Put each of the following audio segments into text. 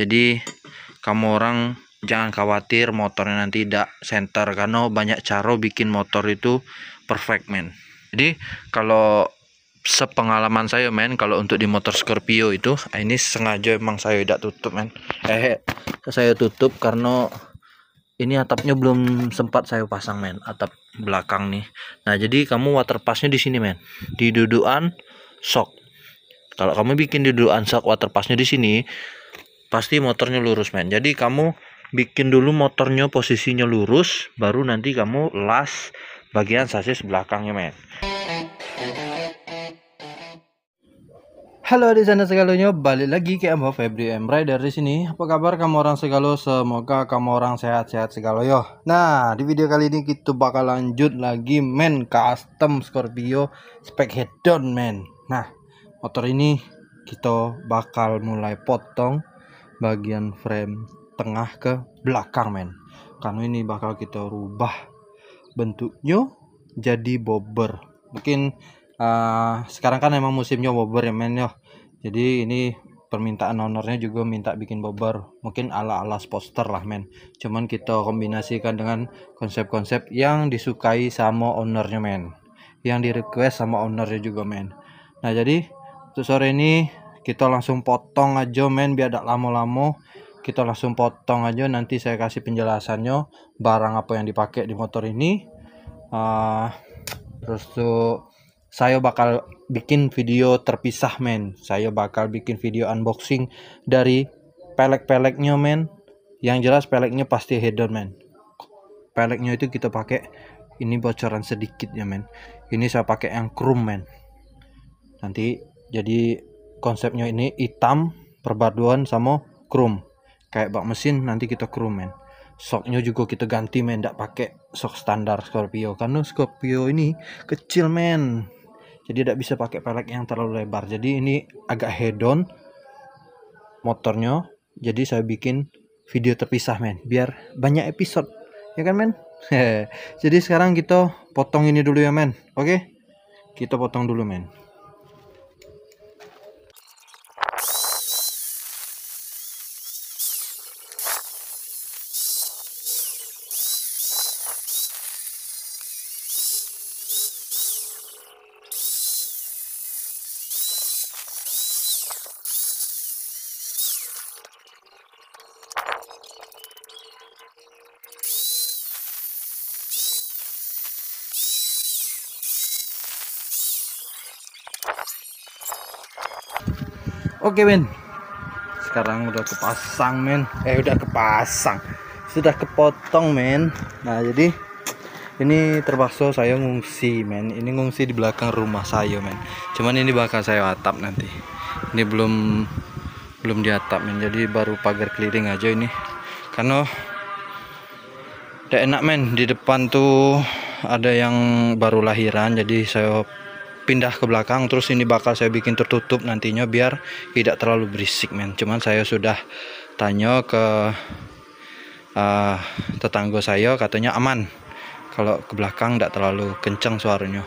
jadi kamu orang jangan khawatir motornya nanti tidak center karena banyak cara bikin motor itu perfect men jadi kalau sepengalaman saya men kalau untuk di motor Scorpio itu ah, ini sengaja emang saya tidak tutup men eh saya tutup karena ini atapnya belum sempat saya pasang men atap belakang nih nah jadi kamu waterpassnya di sini men di dudukan shock. kalau kamu bikin di dudukan shock waterpassnya di sini pasti motornya lurus men jadi kamu bikin dulu motornya posisinya lurus baru nanti kamu las bagian sasis belakangnya men Halo di sana segalanya, balik lagi ke Mbak Febri M Rider di sini. Apa kabar kamu orang segalo? Semoga kamu orang sehat-sehat segalo yo. Nah, di video kali ini kita bakal lanjut lagi men custom Scorpio spek head down men. Nah, motor ini kita bakal mulai potong bagian frame tengah ke belakang men karena ini bakal kita rubah bentuknya jadi bobber mungkin uh, sekarang kan emang musimnya bobber ya men ya. jadi ini permintaan ownernya juga minta bikin bobber mungkin ala-ala poster lah men cuman kita kombinasikan dengan konsep-konsep yang disukai sama ownernya men yang di request sama ownernya juga men nah jadi untuk sore ini kita langsung potong aja men biar tidak lama-lama kita langsung potong aja nanti saya kasih penjelasannya barang apa yang dipakai di motor ini uh, terus tuh saya bakal bikin video terpisah men saya bakal bikin video unboxing dari pelek-peleknya men yang jelas peleknya pasti hedon men peleknya itu kita pakai ini bocoran sedikit ya men ini saya pakai yang chrome men nanti jadi konsepnya ini hitam perpaduan sama chrome kayak bak mesin nanti kita chrome men soknya juga kita ganti men tidak pakai sok standar Scorpio karena Scorpio ini kecil men jadi tidak bisa pakai pelek yang terlalu lebar jadi ini agak hedon motornya jadi saya bikin video terpisah men biar banyak episode ya kan men jadi sekarang kita potong ini dulu ya men oke kita potong dulu men Oke men sekarang udah kepasang men eh udah kepasang sudah kepotong men nah jadi ini terpaksa saya ngungsi men ini ngungsi di belakang rumah saya men cuman ini bakal saya atap nanti ini belum belum atap men jadi baru pagar keliling aja ini karena udah enak men di depan tuh ada yang baru lahiran jadi saya pindah ke belakang terus ini bakal saya bikin tertutup nantinya biar tidak terlalu berisik men cuman saya sudah tanya ke uh, tetangga saya katanya aman kalau ke belakang tidak terlalu kencang suaranya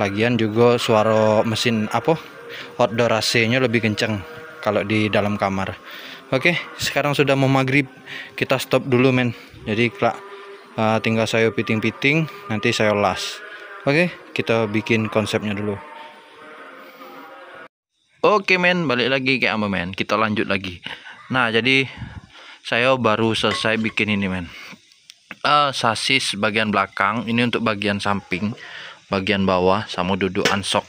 lagian juga suara mesin apa outdoor AC-nya lebih kencang kalau di dalam kamar Oke, sekarang sudah mau maghrib, kita stop dulu men. Jadi kelak uh, eh, tinggal saya piting-piting, nanti saya las. Oke, okay, kita bikin konsepnya dulu. Oke okay, men, balik lagi ke Ambo men. Kita lanjut lagi. Nah, jadi saya baru selesai bikin ini men. Uh, sasis bagian belakang, ini untuk bagian samping, bagian bawah sama duduk ansok.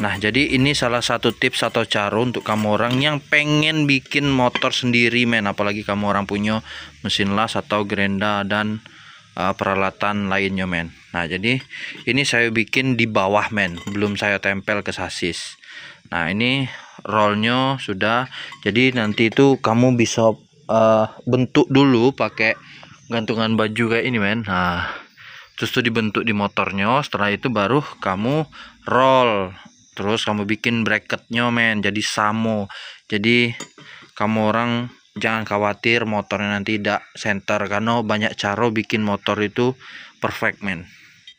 Nah, jadi ini salah satu tips atau cara untuk kamu orang yang pengen bikin motor sendiri men, apalagi kamu orang punya mesin las atau gerenda dan uh, peralatan lainnya men nah jadi ini saya bikin di bawah men belum saya tempel ke sasis nah ini rollnya sudah jadi nanti itu kamu bisa uh, bentuk dulu pakai gantungan baju kayak ini men nah terus itu dibentuk di motornya setelah itu baru kamu roll terus kamu bikin bracketnya men jadi samo jadi kamu orang jangan khawatir motornya nanti tidak center karena banyak cara bikin motor itu perfect man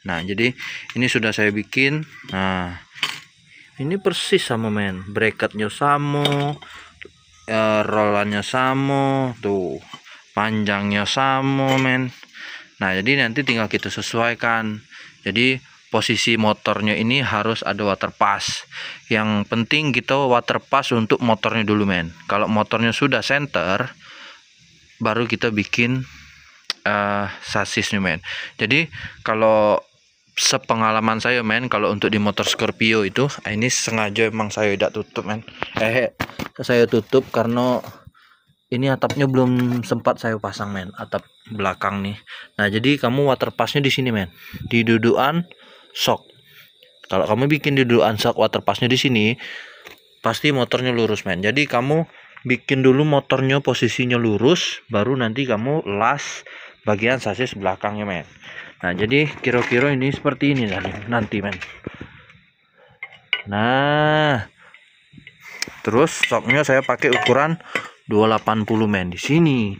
nah jadi ini sudah saya bikin nah ini persis sama men bracketnya sama ya, e, rollannya sama tuh panjangnya sama men nah jadi nanti tinggal kita sesuaikan jadi posisi motornya ini harus ada water pass yang penting kita water pass untuk motornya dulu men kalau motornya sudah center baru kita bikin uh, sasisnya men jadi kalau sepengalaman saya men kalau untuk di motor Scorpio itu ah, ini sengaja emang saya tidak tutup men eh saya tutup karena ini atapnya belum sempat saya pasang men atap belakang nih nah jadi kamu water passnya di sini men di dudukan sok kalau kamu bikin dulu ansak waterpassnya di sini pasti motornya lurus men jadi kamu bikin dulu motornya posisinya lurus baru nanti kamu las bagian sasis belakangnya men nah jadi kira-kira ini seperti ini nanti men nah terus soknya saya pakai ukuran 280 men di sini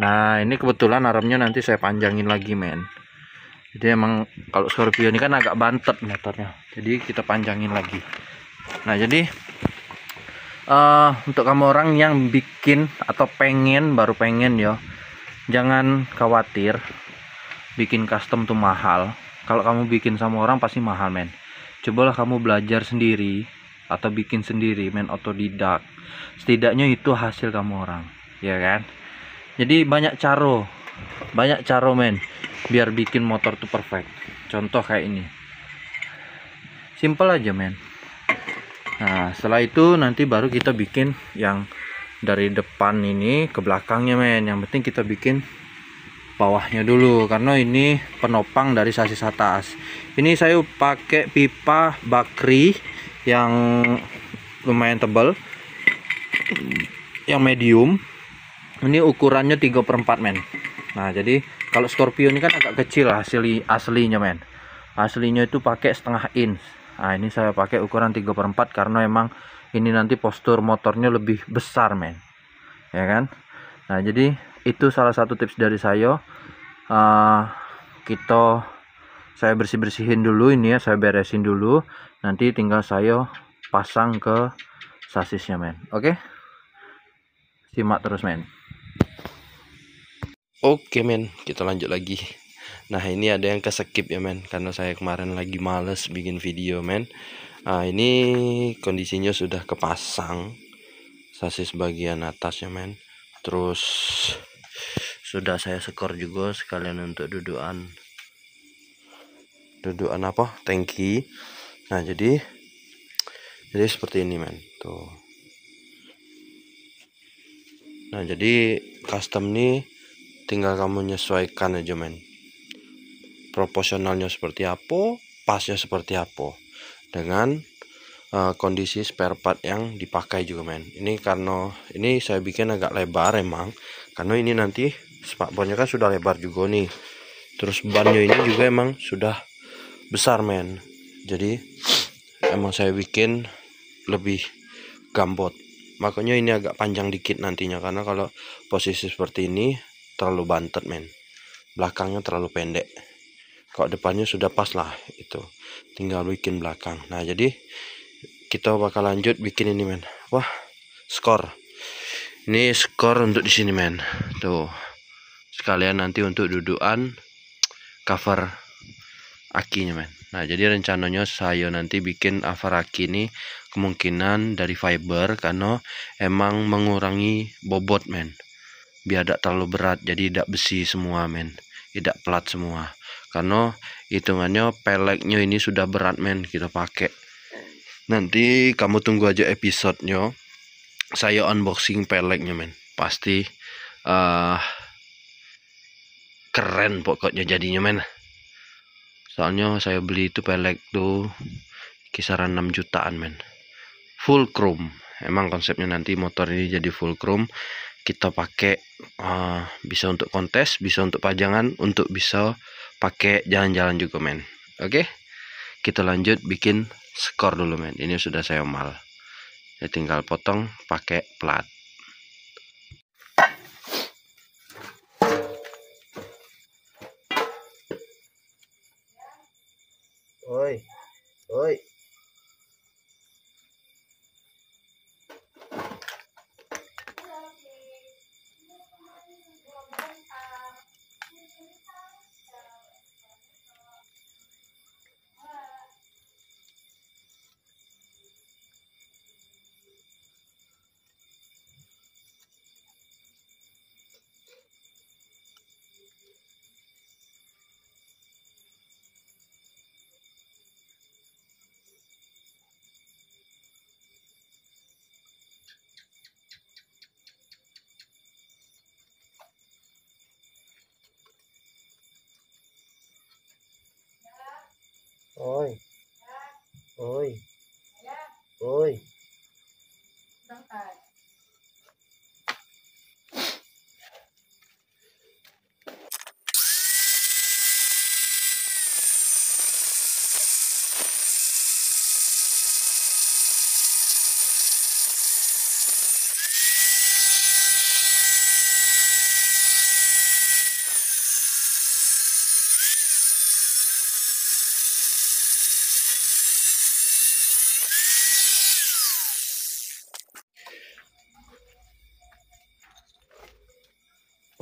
nah ini kebetulan aramnya nanti saya panjangin lagi men jadi emang kalau Scorpio ini kan agak bantet motornya jadi kita panjangin lagi nah jadi uh, untuk kamu orang yang bikin atau pengen baru pengen ya jangan khawatir bikin custom tuh mahal kalau kamu bikin sama orang pasti mahal men cobalah kamu belajar sendiri atau bikin sendiri men otodidak setidaknya itu hasil kamu orang ya kan jadi banyak caro banyak cara men biar bikin motor tuh perfect contoh kayak ini simple aja men nah setelah itu nanti baru kita bikin yang dari depan ini ke belakangnya men yang penting kita bikin bawahnya dulu karena ini penopang dari sasis atas ini saya pakai pipa bakri yang lumayan tebal yang medium ini ukurannya 3 per 4 men nah jadi kalau Scorpio ini kan agak kecil hasil aslinya men aslinya itu pakai setengah inch nah ini saya pakai ukuran 3 per 4 karena emang ini nanti postur motornya lebih besar men ya kan nah jadi itu salah satu tips dari saya uh, kita saya bersih-bersihin dulu ini ya saya beresin dulu nanti tinggal saya pasang ke sasisnya men oke okay? simak terus men Oke men, kita lanjut lagi. Nah ini ada yang kesekip ya men, karena saya kemarin lagi males bikin video men. Nah ini kondisinya sudah kepasang sasis bagian atas ya men. Terus sudah saya skor juga sekalian untuk dudukan dudukan apa tangki nah jadi jadi seperti ini men tuh nah jadi custom nih tinggal kamu menyesuaikan aja men proporsionalnya seperti apa pasnya seperti apa dengan uh, kondisi spare part yang dipakai juga men ini karena ini saya bikin agak lebar emang karena ini nanti spakbornya kan sudah lebar juga nih terus bannya ini juga emang sudah besar men jadi emang saya bikin lebih gambot makanya ini agak panjang dikit nantinya karena kalau posisi seperti ini terlalu bantet men belakangnya terlalu pendek kok depannya sudah pas lah itu tinggal bikin belakang nah jadi kita bakal lanjut bikin ini men wah skor ini skor untuk di sini men tuh sekalian nanti untuk dudukan cover akinya men nah jadi rencananya saya nanti bikin cover aki ini kemungkinan dari fiber karena emang mengurangi bobot men biar tidak terlalu berat jadi tidak besi semua men tidak pelat semua karena hitungannya peleknya ini sudah berat men kita pakai nanti kamu tunggu aja episodenya saya unboxing peleknya men pasti uh, keren pokoknya jadinya men soalnya saya beli itu pelek tuh kisaran 6 jutaan men full chrome emang konsepnya nanti motor ini jadi full chrome kita pakai uh, bisa untuk kontes bisa untuk pajangan untuk bisa pakai jalan-jalan juga men oke kita lanjut bikin skor dulu men ini sudah saya mal ya tinggal potong pakai plat Oi. Oi. 哎，哎。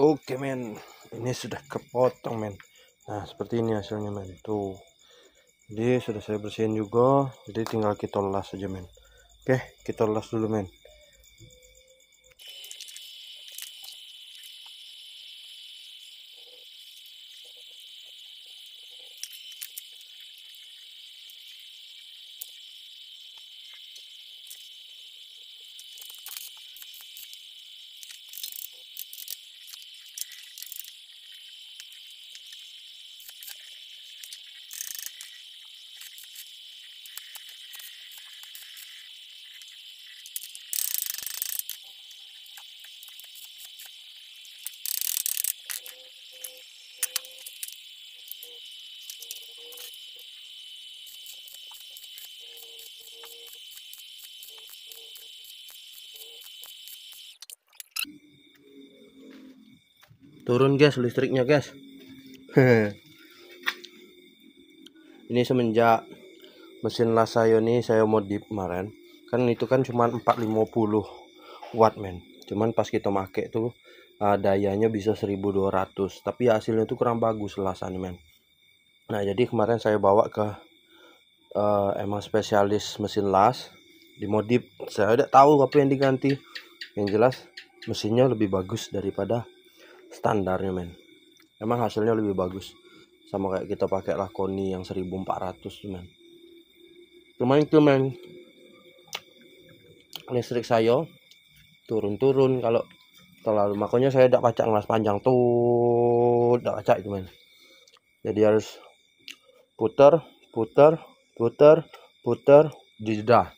Oke men, ini sudah kepotong men. Nah seperti ini hasilnya men. Tuh, jadi sudah saya bersihin juga. Jadi tinggal kita las aja men. Oke, kita las dulu men. turun guys listriknya guys ini semenjak mesin lasayo ini saya modif kemarin kan itu kan cuma 450 watt men cuman pas kita make tuh uh, dayanya bisa 1200 tapi hasilnya itu kurang bagus lasan men nah jadi kemarin saya bawa ke uh, emang spesialis mesin las dimodif saya udah tahu apa yang diganti yang jelas mesinnya lebih bagus daripada standarnya men emang hasilnya lebih bagus sama kayak kita pakai lakoni yang 1400 men cuman itu men listrik saya turun-turun kalau terlalu makanya saya tidak pacak ngelas panjang tuh tidak pacak itu jadi harus putar putar putar putar jeda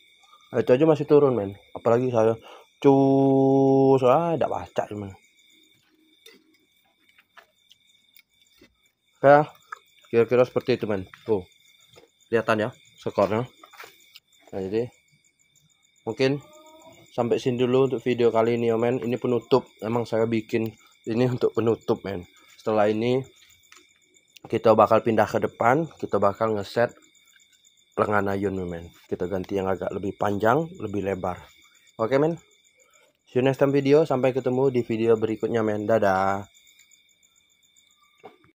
nah, itu aja masih turun men apalagi saya cus ah tidak pacak men maka kira-kira seperti itu men tuh kelihatan ya skornya nah jadi mungkin sampai sini dulu untuk video kali ini ya men ini penutup emang saya bikin ini untuk penutup men setelah ini kita bakal pindah ke depan kita bakal ngeset lengan ayun men kita ganti yang agak lebih panjang lebih lebar oke men see you next time video sampai ketemu di video berikutnya men dadah